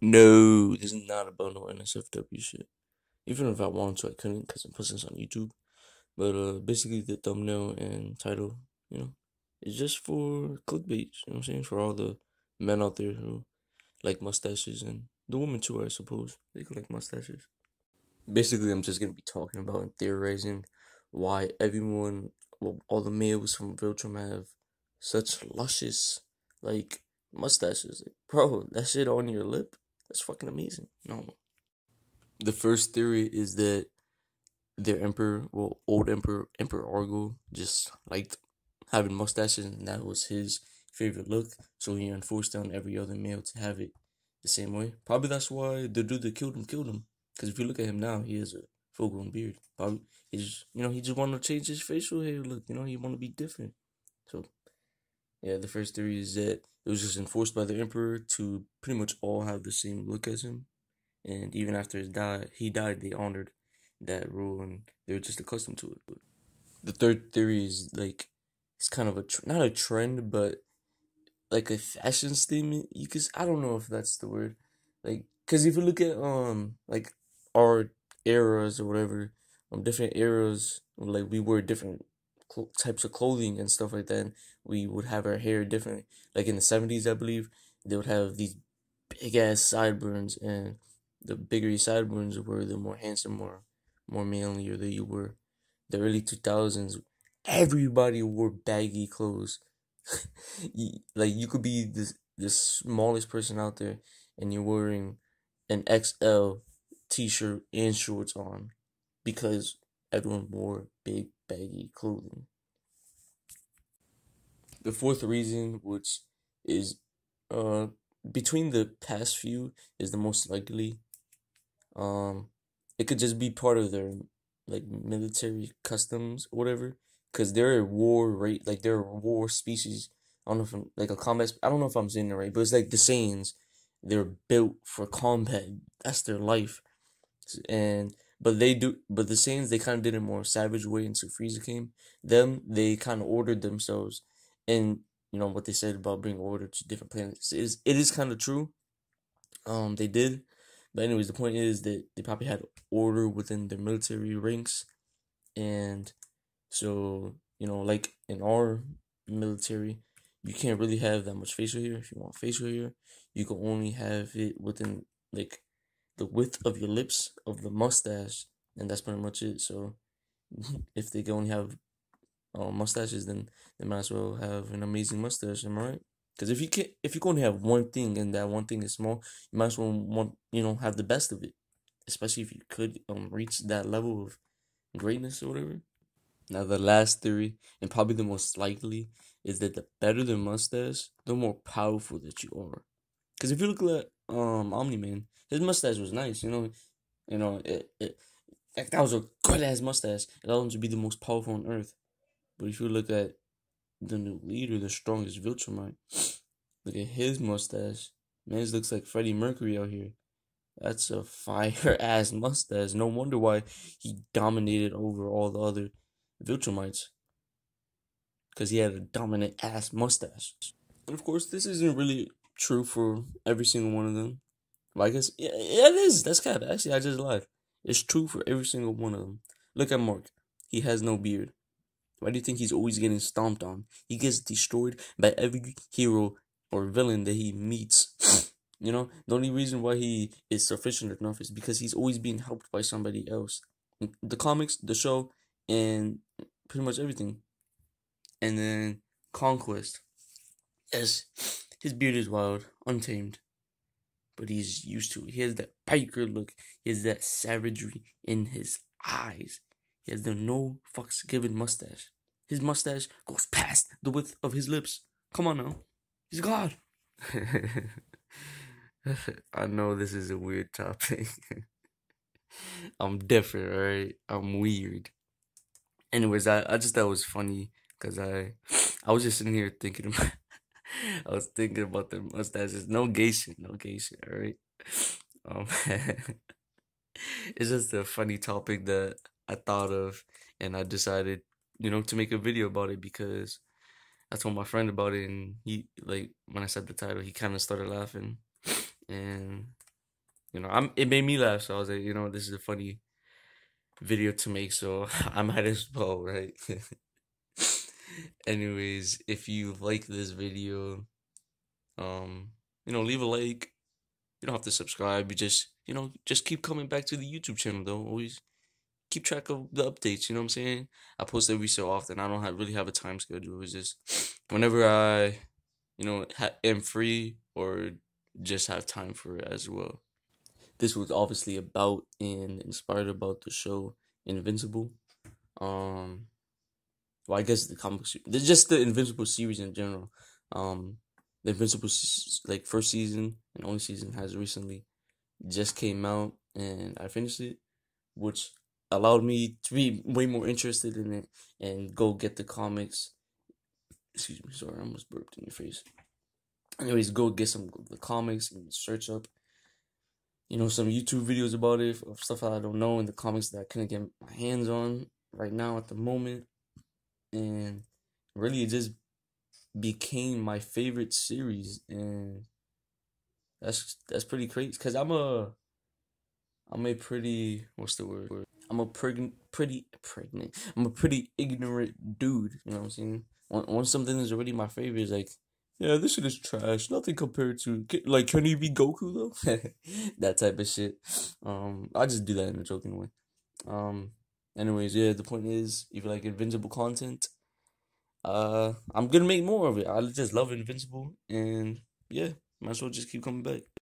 No, this is not about no NSFW shit. Even if I wanted to, I couldn't because I'm posting this on YouTube. But uh, basically, the thumbnail and title, you know, it's just for clickbait. You know what I'm saying? For all the men out there who like mustaches and the women too, I suppose. They can like mustaches. Basically, I'm just gonna be talking about and theorizing why everyone, well, all the males from Viltrum have such luscious, like, mustaches. Like, bro, that shit on your lip, that's fucking amazing. No. The first theory is that their emperor, well, old emperor, Emperor Argo, just liked having mustaches, and that was his favorite look. So he enforced on every other male to have it the same way. Probably that's why the dude that killed him killed him. Because if you look at him now, he has a full grown beard. Probably he's you know he just wanted to change his facial hair look. You know he want to be different. So yeah, the first theory is that it was just enforced by the emperor to pretty much all have the same look as him. And even after his die, he died, they honored that rule and they were just accustomed to it. The third theory is like, it's kind of a, tr- not a trend, but like a fashion statement. You could, I don't know if that's the word. Like, cause if you look at, um, like our eras or whatever, um, different eras, like we wear different cl- types of clothing and stuff like that. And we would have our hair different. Like in the 70s, I believe, they would have these big ass sideburns. And the bigger your sideburns were, the more handsome or more manlier that you were. The early 2000s, everybody wore baggy clothes. like you could be this the smallest person out there and you're wearing an XL t-shirt and shorts on because everyone wore big baggy clothing. The fourth reason, which is uh, between the past few, is the most likely. Um, it could just be part of their like military customs or whatever, because they're a war right, like they're a war species. I don't know if I'm like a combat. I don't know if I'm saying it right, but it's like the Saiyans. They're built for combat. That's their life, and but they do. But the Saints they kind of did it more savage way until Frieza came. Them they kind of ordered themselves, and you know what they said about bringing order to different planets it is it is kind of true. Um, they did, but anyways, the point is that they probably had order within their military ranks, and so you know like in our military, you can't really have that much facial hair if you want facial hair. You can only have it within like the width of your lips of the mustache, and that's pretty much it. So if they only have uh, mustaches, then they might as well have an amazing mustache. Am I right? Because if you can, if you're going to have one thing and that one thing is small, you might as well want you know have the best of it, especially if you could um reach that level of greatness or whatever. Now the last theory, and probably the most likely, is that the better the mustache, the more powerful that you are. Because if you look at um Omni Man, his mustache was nice. You know, you know it, it that, that was a good ass mustache. It allowed him to be the most powerful on Earth. But if you look at the new leader, the strongest Viltrumite, look at his mustache. Man, this looks like Freddie Mercury out here. That's a fire ass mustache. No wonder why he dominated over all the other Viltrumites. Because he had a dominant ass mustache. And of course, this isn't really true for every single one of them. Like it's yeah, yeah it is. That's kind of actually I just lied. It's true for every single one of them. Look at Mark. He has no beard. Why do you think he's always getting stomped on? He gets destroyed by every hero or villain that he meets. you know, the only reason why he is sufficient enough is because he's always being helped by somebody else. The comics, the show, and pretty much everything. And then Conquest. Yes, his beard is wild, untamed, but he's used to it. He has that piker look. He has that savagery in his eyes. He has the no fucks given mustache. His mustache goes past the width of his lips. Come on now. He's God. I know this is a weird topic. I'm different, right? I'm weird. Anyways, I, I just thought it was funny because I I was just sitting here thinking about I was thinking about their mustaches. No gay shit, no gay shit, all right? Um, it's just a funny topic that I thought of and I decided, you know, to make a video about it because I told my friend about it and he, like, when I said the title, he kind of started laughing. And, you know, I'm, it made me laugh. So I was like, you know, this is a funny video to make. So I might as well, right? Anyways, if you like this video, um, you know, leave a like. You don't have to subscribe. You just, you know, just keep coming back to the YouTube channel though. Always keep track of the updates. You know what I'm saying? I post every so often. I don't have, really have a time schedule. It's just whenever I, you know, am free or just have time for it as well. This was obviously about and inspired about the show Invincible. Um, well, I guess the comic, just the Invincible series in general. Um, the Invincible like first season and only season has recently just came out, and I finished it, which allowed me to be way more interested in it and go get the comics. Excuse me, sorry, I almost burped in your face. Anyways, go get some the comics and search up, you know, some YouTube videos about it of stuff that I don't know in the comics that I couldn't get my hands on right now at the moment and really it just became my favorite series and that's that's pretty crazy because i'm a i'm a pretty what's the word i'm a preg- pretty pregnant i'm a pretty ignorant dude you know what i'm saying when, when something is already my favorite it's like yeah this shit is trash nothing compared to like can you be goku though that type of shit um i just do that in a joking way um Anyways, yeah, the point is, if you like Invincible content, uh, I'm gonna make more of it. I just love Invincible, and yeah, might as well just keep coming back.